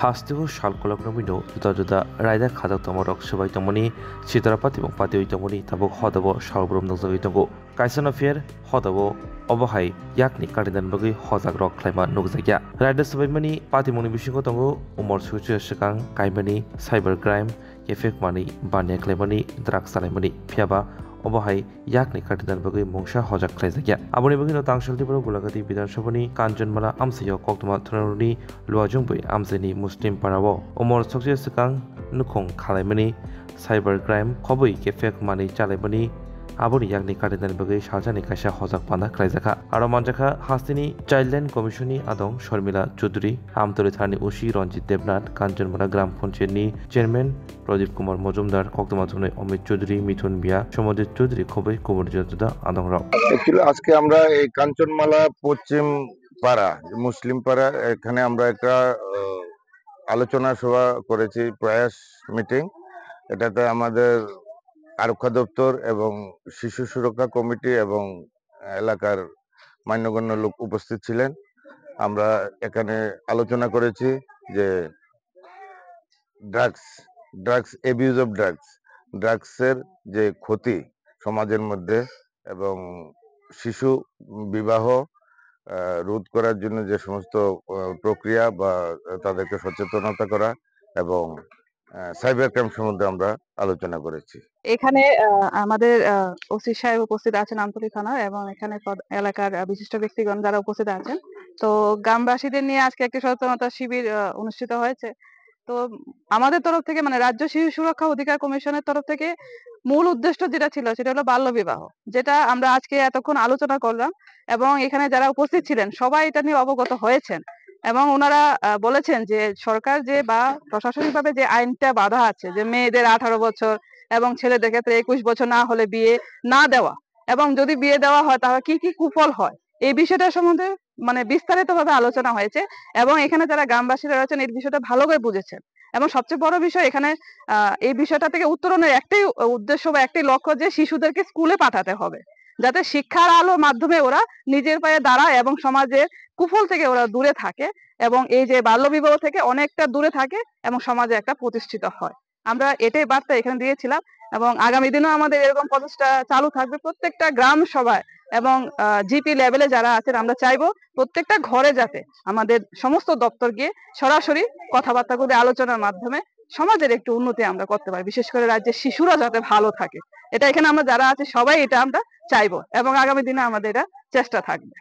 শালকলক হাস্তেহ শালকলক্রমিণ যুতাযুতা রায়দা খাদক তম খাদকতম তমনি সীতারাপাত এবং পাতি ওই তমনি তাবক হদব সর্বরম কাইসন অফিয়ার হদব অবহাই ইয়াকনি কাটিদান বগি হজাগ রক খ্লাইমা নুকজাকিয়া রায়দা সবাইমানি মনি বিশিঙ্গ তঙ্গ উমর সেকাং কাইমানি সাইবার ক্রাইম এফেক মানি বানিয়া খাইমানি দ্রাগ সালাইমানি ফিয়াবা 어버하이 약니 카트단 버그이 몽샤 허작 클래스야 아버니 버기노 당실디브로 굴라가디 비단샤보니 칸전마라 암스여 꼭도마 트라루니 루아중부이 암세니 무슬림 파라보 오모르 속세스강 누콩 칼레미니 사이버 크라임 커브이 게페크마니 짜레버니 ইয়াকনি 약니 বগে সাজা নিকাশা হজাক পানা ক্রাইজাকা আর মঞ্জাখা হাস্তিনি চাইল্ডলাইন কমিশনি আদং শর্মিলা চৌধুরী আমতলী থানি ওসি রঞ্জিত দেবনাথ কাঞ্চনমালা গ্রাম পঞ্চায়েত নি চেয়ারম্যান প্রদীপ কুমার মজুমদার কক্তমাথনে অমিত চৌধুরী মিথুন বিয়া সমজিৎ চৌধুরী খুবই কুমার যোদ্ধা আদং রাও আজকে আমরা এই কাঞ্চনমালা পশ্চিম পাড়া মুসলিম পাড়া এখানে আমরা একটা আলোচনা সভা করেছি প্রয়াস মিটিং এটাতে আমাদের আরক্ষা দপ্তর এবং শিশু সুরক্ষা কমিটি এবং এলাকার মান্যগণ্য লোক উপস্থিত ছিলেন আমরা এখানে আলোচনা করেছি যে drugs drugs abuse of drugs ড্রাগসের যে ক্ষতি সমাজের মধ্যে এবং শিশু বিবাহ রোধ করার জন্য যে সমস্ত প্রক্রিয়া বা তাদেরকে সচেতনতা করা এবং সাইবার ক্রাইম সম্বন্ধে আমরা আলোচনা করেছি এখানে আমাদের ওসি সাহেব উপস্থিত আছেন আন্তরিক থানা এবং এখানে এলাকার বিশিষ্ট ব্যক্তিগণ যারা উপস্থিত আছেন তো গ্রামবাসীদের নিয়ে আজকে একটি সচেতনতা শিবির অনুষ্ঠিত হয়েছে তো আমাদের তরফ থেকে মানে রাজ্য শিশু সুরক্ষা অধিকার কমিশনের তরফ থেকে মূল উদ্দেশ্য যেটা ছিল সেটা হলো বাল্য বিবাহ যেটা আমরা আজকে এতক্ষণ আলোচনা করলাম এবং এখানে যারা উপস্থিত ছিলেন সবাই এটা নিয়ে অবগত হয়েছেন এবং ওনারা বলেছেন যে সরকার যে বা প্রশাসনিকভাবে যে আইনটা বাধা আছে যে মেয়েদের আঠারো বছর এবং ছেলেদের ক্ষেত্রে একুশ বছর না হলে বিয়ে না দেওয়া এবং যদি বিয়ে দেওয়া হয় তাহলে কি কি কুফল হয় এই বিষয়টা সম্বন্ধে মানে বিস্তারিত ভাবে আলোচনা হয়েছে এবং এখানে যারা গ্রামবাসীরা রয়েছেন এই বিষয়টা ভালো করে বুঝেছেন এবং সবচেয়ে বড় বিষয় এখানে এই বিষয়টা থেকে উত্তরণের একটাই উদ্দেশ্য বা একটাই লক্ষ্য যে শিশুদেরকে স্কুলে পাঠাতে হবে যাতে শিক্ষার আলোর মাধ্যমে ওরা নিজের পায়ে দাঁড়ায় এবং সমাজের কুফল থেকে ওরা দূরে থাকে এবং এই যে বাল্যবিবাহ থেকে অনেকটা দূরে থাকে এবং সমাজে একটা প্রতিষ্ঠিত হয় আমরা এটাই বার্তা এখানে দিয়েছিলাম এবং আগামী দিনেও আমাদের এরকম প্রচেষ্টা চালু থাকবে প্রত্যেকটা গ্রাম সভায় এবং জিপি লেভেলে যারা আছেন আমরা চাইবো প্রত্যেকটা ঘরে যাতে আমাদের সমস্ত দপ্তর গিয়ে সরাসরি কথাবার্তা করে আলোচনার মাধ্যমে সমাজের একটু উন্নতি আমরা করতে পারি বিশেষ করে রাজ্যের শিশুরা যাতে ভালো থাকে এটা এখানে আমরা যারা আছি সবাই এটা আমরা চাইবো এবং আগামী দিনে আমাদের এটা চেষ্টা থাকবে